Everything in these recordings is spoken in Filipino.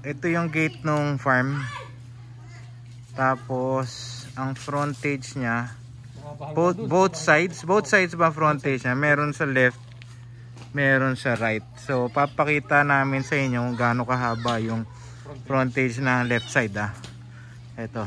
ito yung gate nung farm. Tapos, ang frontage niya, both, both sides, both sides ba frontage niya? Meron sa left, meron sa right. So, papakita namin sa inyo kung gaano kahaba yung frontage ng left side. Ah. Ito.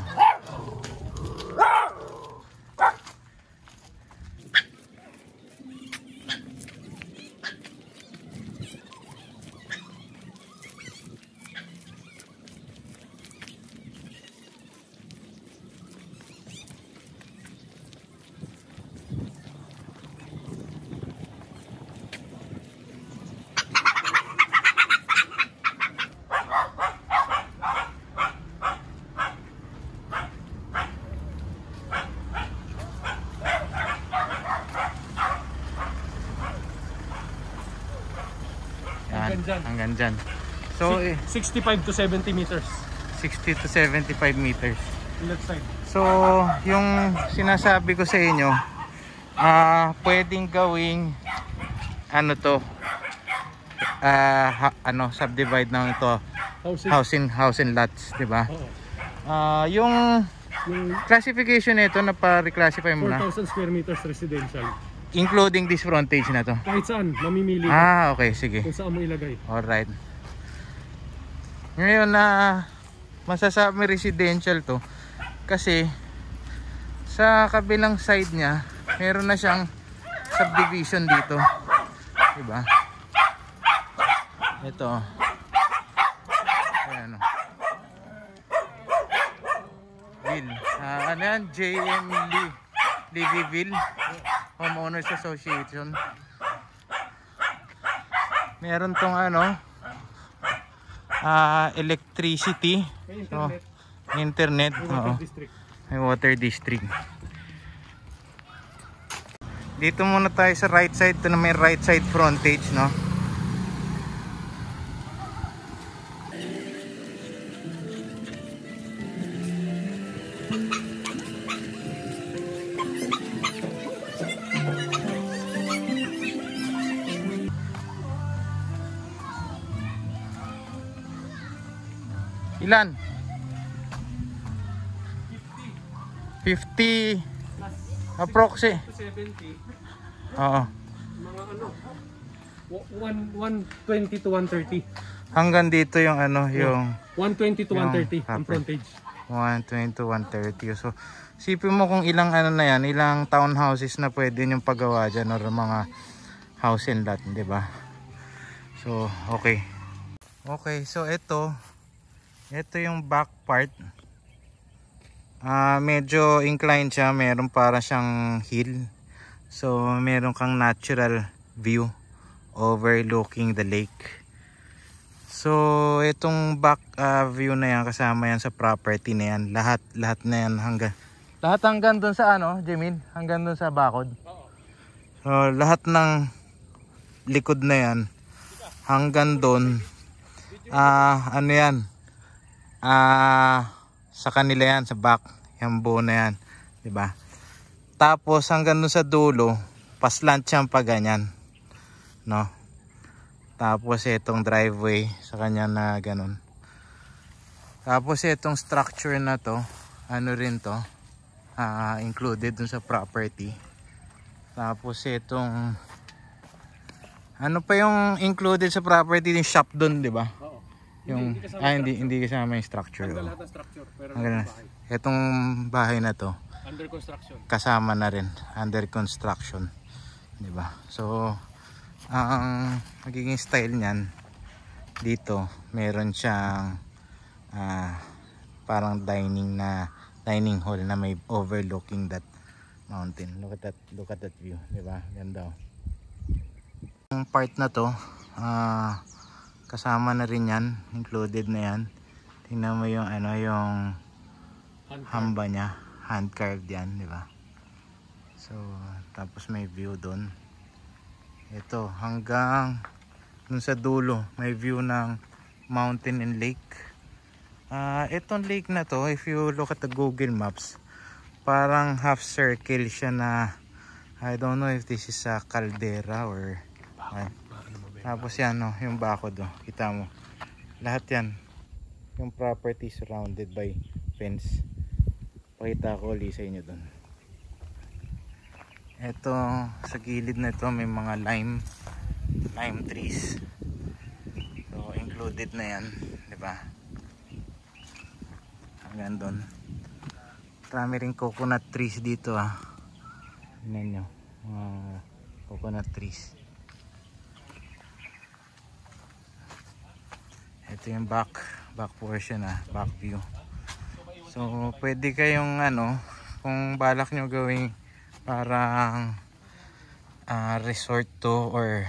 dyan. Hanggang dyan. So, eh, 65 to 70 meters. 60 to 75 meters. Left side. So, yung sinasabi ko sa inyo, ah uh, pwedeng gawing ano to, uh, ano, subdivide na ito. Housing. Housing, housing lots, di ba? Uh, yung, yung classification nito na pa-reclassify mo na. 4,000 square meters residential. Including this frontage na to. Kahit saan, mamimili Ah, okay. Sige. kung saan mo ilagay. Alright. Ngayon na ah, masasabi residential to kasi sa kabilang side niya meron na siyang subdivision dito. 'Di ba? Ito. Ayan. oh. Bill. Ah, ano yan? JM Lee. Livyville. Homeowners Association. Meron tong ano, uh, electricity. May internet. So, internet. May water district. May water district. Dito muna tayo sa right side. Ito na may right side frontage, no? Ilan? 50. 50 approx eh. 70. Oo. Mga ano? 120 to 130. Hanggang dito yung ano, yung... 120 to 130 ang frontage. 120 to 130. So, sipin mo kung ilang ano na yan, ilang townhouses na pwede yung paggawa dyan or mga house and lot, di ba? So, okay. Okay, so ito, ito yung back part uh, medyo inclined siya meron para siyang hill so meron kang natural view overlooking the lake so itong back uh, view na yan kasama yan sa property na yan lahat lahat na yan hanggang lahat hanggang dun sa ano Jemin hanggang dun sa bakod so lahat ng likod na yan hanggang dun ah uh, ano yan uh, sa kanila yan sa back yung buo na yan di ba tapos hanggang dun sa dulo paslant siyang pa ganyan no tapos itong driveway sa kanya na ganun tapos itong structure na to ano rin to uh, included dun sa property tapos itong ano pa yung included sa property yung shop dun, 'di ba? Yung, hindi, ah, hindi, hindi kasama yung structure. Ang lahat ng structure. Pero ang bahay. Etong bahay na to. Under construction. Kasama na rin. Under construction. di ba So, ang magiging style niyan dito, meron siyang uh, parang dining na dining hall na may overlooking that mountain. Look at that, look at that view, 'di ba? Ganda. Ang oh. part na 'to, ah uh, kasama na rin yan included na yan tingnan mo yung ano yung hand hamba niya hand carved yan di ba so tapos may view doon ito hanggang dun sa dulo may view ng mountain and lake uh, itong lake na to if you look at the google maps parang half circle siya na I don't know if this is a caldera or uh, tapos yan no, yung bakod oh, kita mo. Lahat yan. Yung property surrounded by fence. Pakita ko ulit sa inyo doon. Ito sa gilid na ito may mga lime lime trees. So included na yan, 'di ba? Hanggang doon. Marami ring coconut trees dito ah. Tingnan niyo. Mga coconut trees. ito yung back back portion ah back view so pwede kayong ano kung balak nyo gawing parang uh, resort to or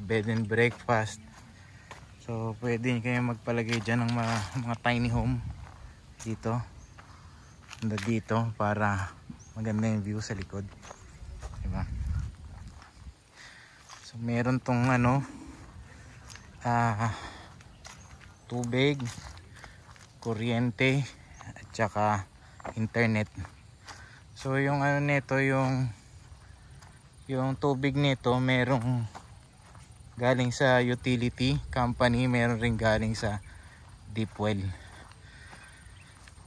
bed and breakfast so pwede kayong magpalagay dyan ng mga, mga tiny home dito na dito para maganda yung view sa likod diba so meron tong ano ah uh, tubig, kuryente, at saka internet. So yung ano nito yung yung tubig nito merong galing sa utility company, meron ring galing sa deep well.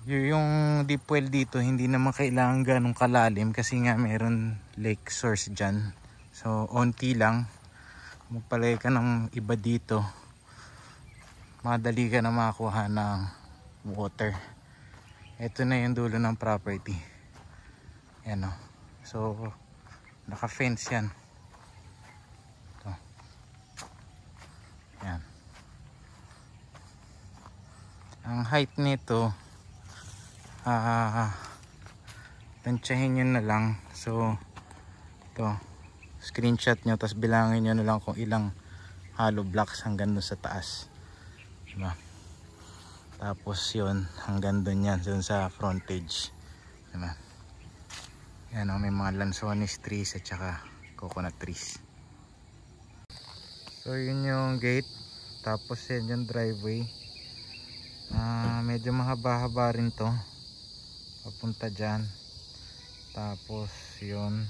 Yung deep well dito hindi naman kailangan ganong kalalim kasi nga meron lake source dyan. So onti lang magpalagay ka ng iba dito madali ka na makakuha ng water ito na yung dulo ng property yan o oh. so naka fence yan ito yan ang height nito ah uh, tansyahin nyo na lang so ito screenshot nyo tapos bilangin nyo na lang kung ilang hollow blocks hanggang doon sa taas diba? tapos yun hanggang doon yan dun sa frontage diba? yan o oh, may mga lansones trees at saka coconut trees so yun yung gate tapos yan yung driveway uh, medyo mahaba-haba rin to papunta dyan tapos yun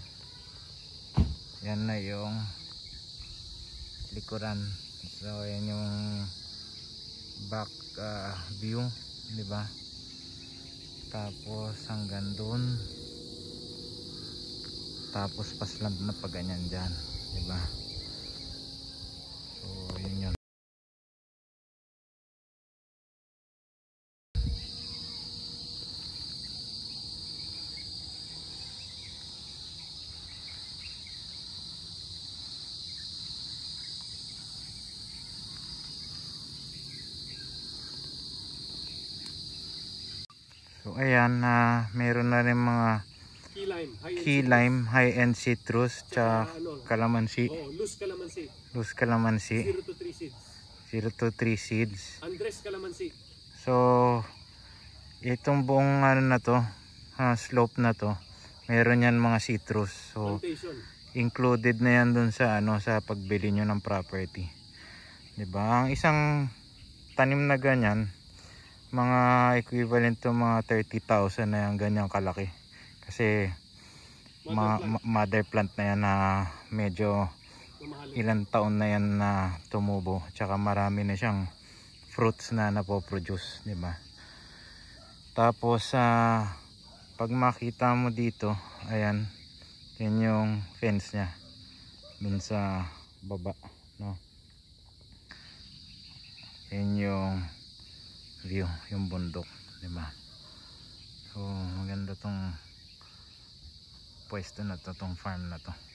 yan na yung likuran so yan yung back uh, view, 'di ba? Tapos hanggang doon. Tapos paslamp na pa ganyan diyan, 'di ba? So ayan na uh, meron na rin mga key lime, high end, lime, high end citrus, tsaka ano, kalamansi. Oh, loose kalamansi. Loose kalamansi. 0 to 3 seeds. 0 to 3 seeds. Andres kalamansi. So, itong buong ano na to, uh, slope na to, meron yan mga citrus. So, Plantation. included na yan dun sa ano sa pagbili nyo ng property. 'Di ba? Ang isang tanim na ganyan, mga equivalent to mga 30,000 na yung ganyang kalaki kasi mother ma plant. mother plant na yan na medyo ilang taon na yan na tumubo tsaka marami na siyang fruits na napoproduce di ba tapos sa uh, pag makita mo dito ayan yan yung fence niya dun sa baba no yan yung view yung bundok di ba so maganda tong pwesto na to tong farm na to